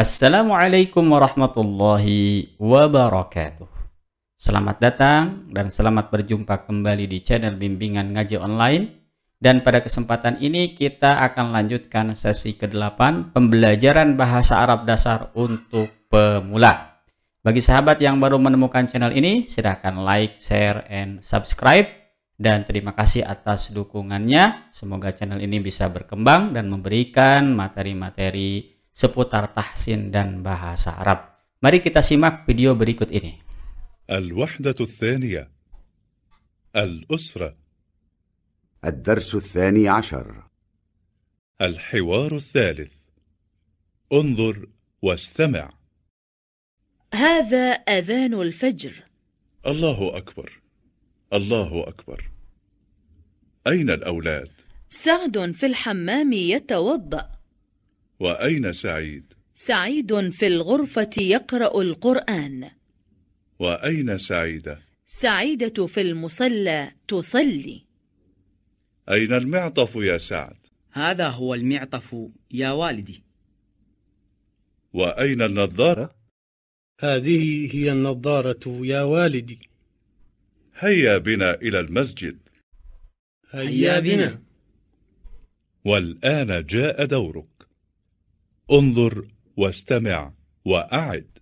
Assalamualaikum warahmatullahi wabarakatuh. Selamat datang dan selamat berjumpa kembali di channel Bimbingan Ngaji Online. Dan pada kesempatan ini kita akan lanjutkan sesi ke-8 pembelajaran bahasa Arab dasar untuk pemula. Bagi sahabat yang baru menemukan channel ini, silahkan like, share, and subscribe. Dan terima kasih atas dukungannya. Semoga channel ini bisa berkembang dan memberikan materi-materi seputar tahsin dan bahasa Arab. Mari kita simak video berikut ini. الوحدة الثانية الأسرة الدرس الثاني عشر الحوار الثالث انظر واستمع هذا أذان الفجر الله أكبر الله أكبر أين الأولاد؟ سعد في الحمام يتوضأ وأين سعيد؟ سعيد في الغرفة يقرأ القرآن وأين سعيدة؟ سعيدة في المصلى تصلي أين المعطف يا سعد؟ هذا هو المعطف يا والدي وأين النظارة؟ هذه هي النظارة يا والدي هيا بنا إلى المسجد هيا بنا والآن جاء دورك انظر واستمع وأعد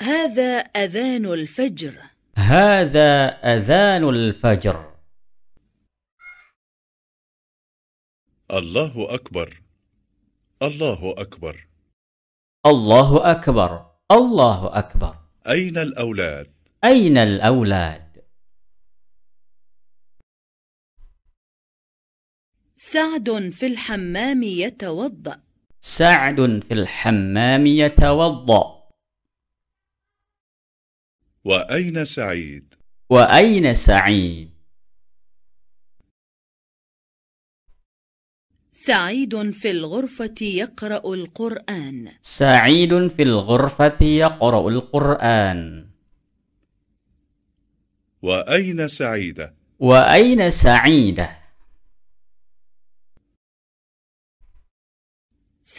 هذا أذان الفجر هذا أذان الفجر الله أكبر الله أكبر الله أكبر الله أكبر أين الأولاد؟ أين الأولاد؟ سعد في الحمام يتوضأ سعد في الحمام يتوضأ وأين سعيد؟ وأين سعيد؟ سعيد في الغرفة يقرأ القرآن سعيد في الغرفة يقرأ القرآن وأين سعيدة؟ وأين سعيدة؟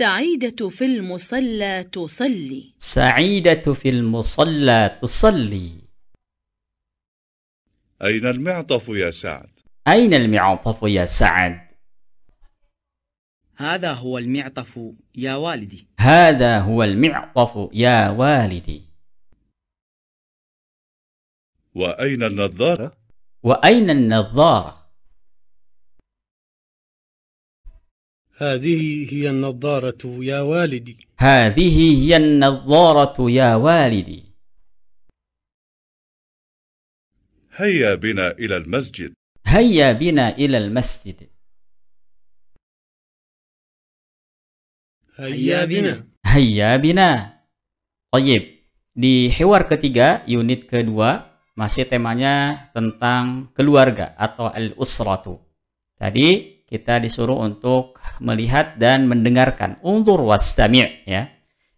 سعيدة في المصلى تصلي سعيدة في المصلى تصلي أين المعطف يا سعد؟ أين المعطف يا سعد؟ هذا هو المعطف يا والدي هذا هو المعطف يا والدي وأين النظارة؟ وأين النظارة؟ هذه هي النظارة يا والدي هذه هي النظارة يا والدي هيا بنا إلى المسجد هيا بنا إلى المسجد هيا بنا هيا بنا طيب Di hewar ketiga, unit kedua, masih temanya tentang keluarga atau al-usratu. Tadi kita disuruh untuk melihat dan mendengarkan. Unzur wastami' ya.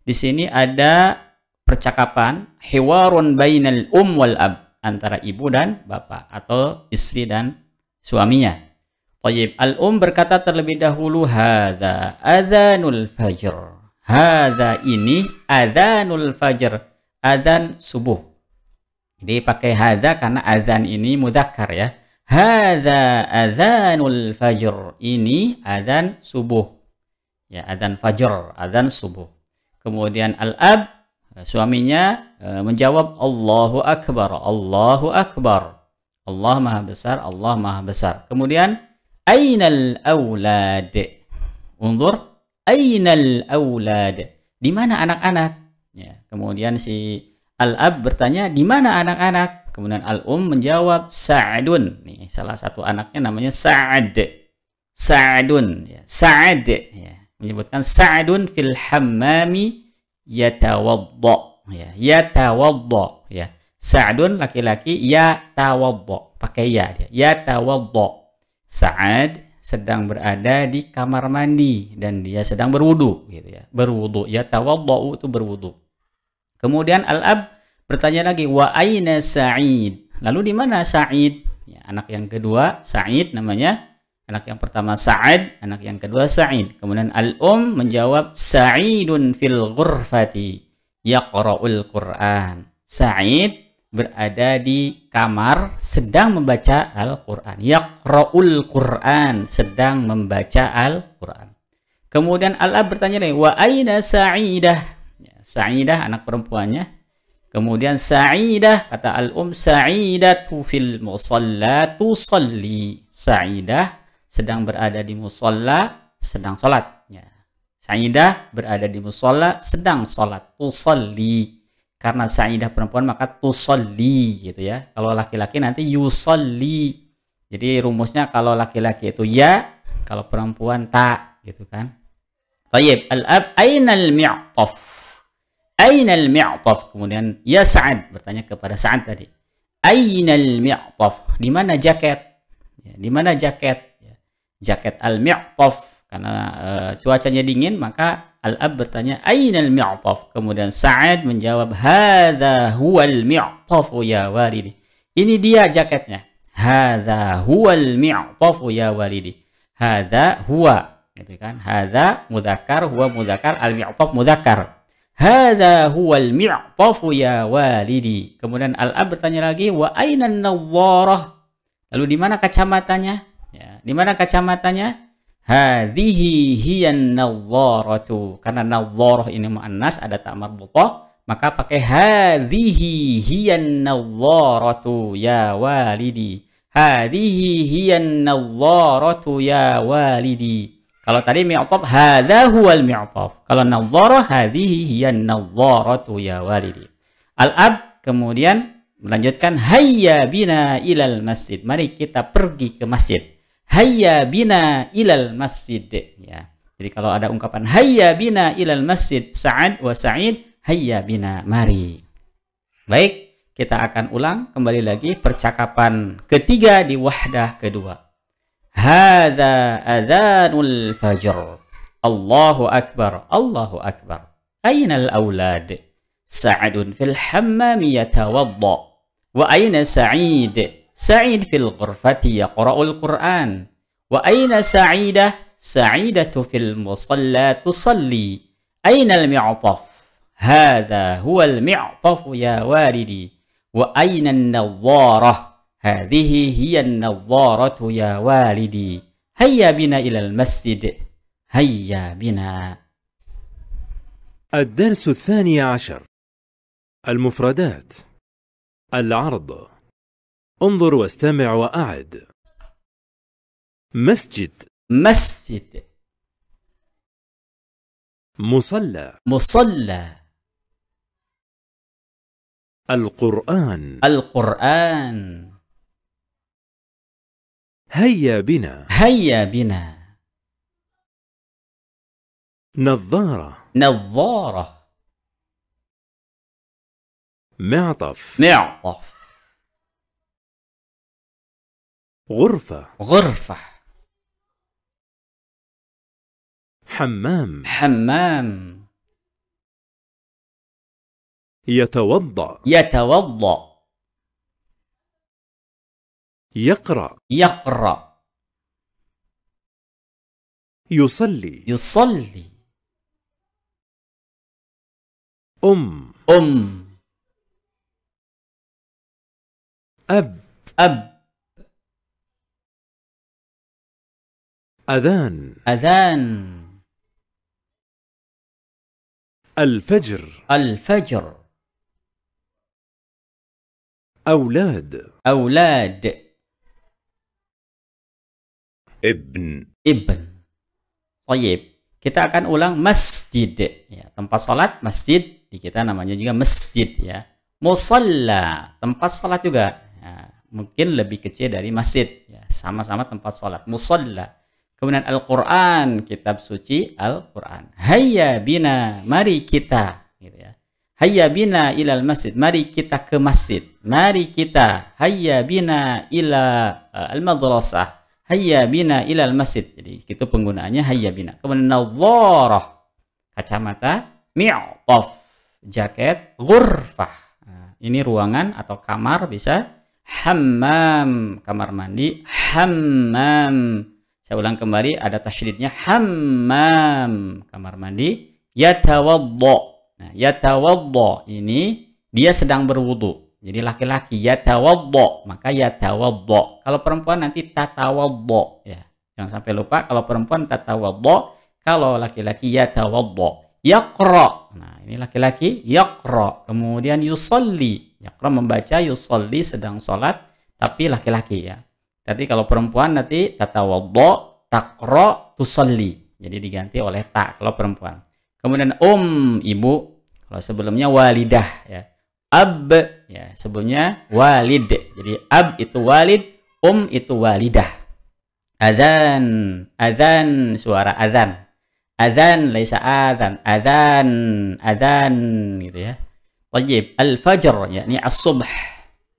Di sini ada percakapan hiwarun bainal um wal ab antara ibu dan bapak atau istri dan suaminya. Tayyib al-um berkata terlebih dahulu hadza adzanul fajr. Hadza ini adzanul fajr, adzan subuh. Jadi pakai hadza karena adzan ini mudzakkar ya Hadza adzanul fajr. Ini adzan subuh. Ya, adzan fajr, adzan subuh. Kemudian al-ab suaminya e, menjawab Allahu akbar, Allahu akbar. Allah Maha Besar, Allah Maha Besar. Kemudian ainal aulad. Unzur ainal aulad. Di mana anak-anak? Ya, kemudian si al-ab bertanya, di mana anak-anak? Kemudian al-um menjawab Saadun. Nih, salah satu anaknya namanya Sa'ad. Saadun. ya. Sa'ad, ya. Menyebutkan Saadun fil hammami yatawadda, ya. Yatawadda, ya. Saadun laki-laki yatawadda, pakai ya dia. Yatawadda. Sa'ad sedang berada di kamar mandi dan dia sedang berwudu gitu ya. Berwudu, itu berwudu. Kemudian al-ab bertanya lagi wa aina Sa'id lalu di mana Sa'id ya, anak yang kedua Sa'id namanya anak yang pertama Sa'ad anak yang kedua Sa'id kemudian al-um menjawab Sa'idun fil ghurfati yaqra'ul Qur'an Sa'id berada di kamar sedang membaca Al-Qur'an yaqra'ul Qur'an sedang membaca Al-Qur'an kemudian al bertanya lagi wa aina Sa'idah ya, Sa'idah anak perempuannya Kemudian sa'idah kata al-um sa'idatu fil musalla tusalli. Sa'idah sedang berada di musalla sedang salat ya. Sa'idah berada di musalla sedang salat tusalli. Karena sa'idah perempuan maka tusalli gitu ya. Kalau laki-laki nanti yusalli. Jadi rumusnya kalau laki-laki itu ya, kalau perempuan tak gitu kan. Tayyib al-ab ainal mi'taf? Aynal mi'taf? Kemudian ya Sa'ad bertanya kepada Sa'ad tadi. Aynal mi'taf? Di mana jaket? Ya, di mana jaket? Ya, jaket al-mi'taf karena uh, cuacanya dingin maka Al-Ab bertanya Aynal mi'taf? Kemudian Sa'ad menjawab Hadha huwal mi'taf ya walidi. Ini dia jaketnya. Hadha huwal mi'taf ya walidi. Hadha huwa gitu kan hadza mudzakkar huwa mudzakkar al mi'taf mudzakkar Hada huwal mi'tafu ya walidi. Kemudian Al-Ab bertanya lagi, wa ainan nawarah? Lalu di mana kacamatanya? Ya, di mana kacamatanya? Hadhihi hiyan nawaratu. Karena nawarah ini muannas ada ta marbutah, maka pakai hadhihi hiyan nawaratu ya walidi. Hadhihi hiyan nawaratu ya walidi. Kalau tadi mi'qab hadza huwal mi'qab. Kalau nadhara hadhihi hiya nadharatu ya walidi. Al-ab kemudian melanjutkan hayya bina ilal masjid. Mari kita pergi ke masjid. Hayya bina ilal masjid ya. Jadi kalau ada ungkapan hayya bina ilal masjid Sa'ad wa Sa'id hayya bina mari. Baik, kita akan ulang kembali lagi percakapan ketiga di wahdah kedua. هذا أذان الفجر الله أكبر الله أكبر أين الأولاد؟ سعد في الحمام يتوضأ وأين سعيد؟ سعيد في الغرفة يقرأ القرآن وأين سعيدة؟ سعيدة في المصلى تصلي أين المعطف؟ هذا هو المعطف يا والدي وأين النظارة؟ هذه هي النظارة يا والدي هيا بنا إلى المسجد هيا بنا الدرس الثاني عشر المفردات العرض انظر واستمع وأعد مسجد مسجد مصلى مصلى القرآن القرآن هيا بنا هيا بنا نظارة نظارة معطف معطف غرفة غرفة حمام حمام يتوضأ يتوضأ يقرأ يقرأ يصلي يصلي أم أم أب أب أذان أذان الفجر الفجر أولاد أولاد Ibn. Ibn. Toyib. Kita akan ulang masjid. Ya, tempat sholat masjid. Di kita namanya juga masjid ya. Musalla. Tempat sholat juga. Ya, mungkin lebih kecil dari masjid. Ya, sama-sama tempat sholat. Musalla. Kemudian Al-Quran. Kitab suci Al-Quran. Hayya bina. Mari kita. Gitu ya. Hayya bina ilal masjid. Mari kita ke masjid. Mari kita. Hayya bina ilal uh, eh, al-madrasah hayya bina ilal masjid. Jadi itu penggunaannya hayya bina. Kemudian nawarah kacamata, mi'qaf jaket, ghurfah. Nah, ini ruangan atau kamar bisa hammam kamar mandi, hammam. Saya ulang kembali ada tasydidnya hammam kamar mandi, yatawadda. Nah, yatawadda ini dia sedang berwudu. Jadi laki-laki ya tawaddo, maka ya tawaddo. Kalau perempuan nanti tatawaddo ya. Jangan sampai lupa kalau perempuan tatawaddo, kalau laki-laki ya tawaddo. Yaqra. Nah, ini laki-laki yaqra. Kemudian yusolli. Yaqra membaca yusolli sedang sholat tapi laki-laki ya. Tapi kalau perempuan nanti tatawaddo, takro, tusolli. Jadi diganti oleh tak kalau perempuan. Kemudian um ibu kalau sebelumnya walidah ya ab ya sebelumnya walid jadi ab itu walid um itu walidah azan azan suara azan azan laisa azan azan azan gitu ya wajib al-fajr yakni as-subh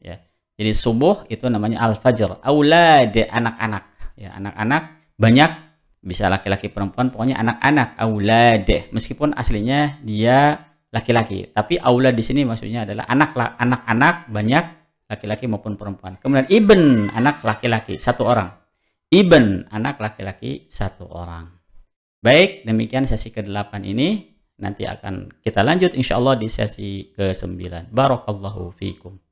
ya. Jadi subuh itu namanya al-fajr. Aulad anak-anak ya anak-anak banyak bisa laki-laki perempuan pokoknya anak-anak aulad meskipun aslinya dia laki-laki. Tapi aula di sini maksudnya adalah anak anak-anak banyak laki-laki maupun perempuan. Kemudian ibn anak laki-laki satu orang. Ibn anak laki-laki satu orang. Baik, demikian sesi ke-8 ini. Nanti akan kita lanjut insyaallah di sesi ke-9. Barakallahu fikum.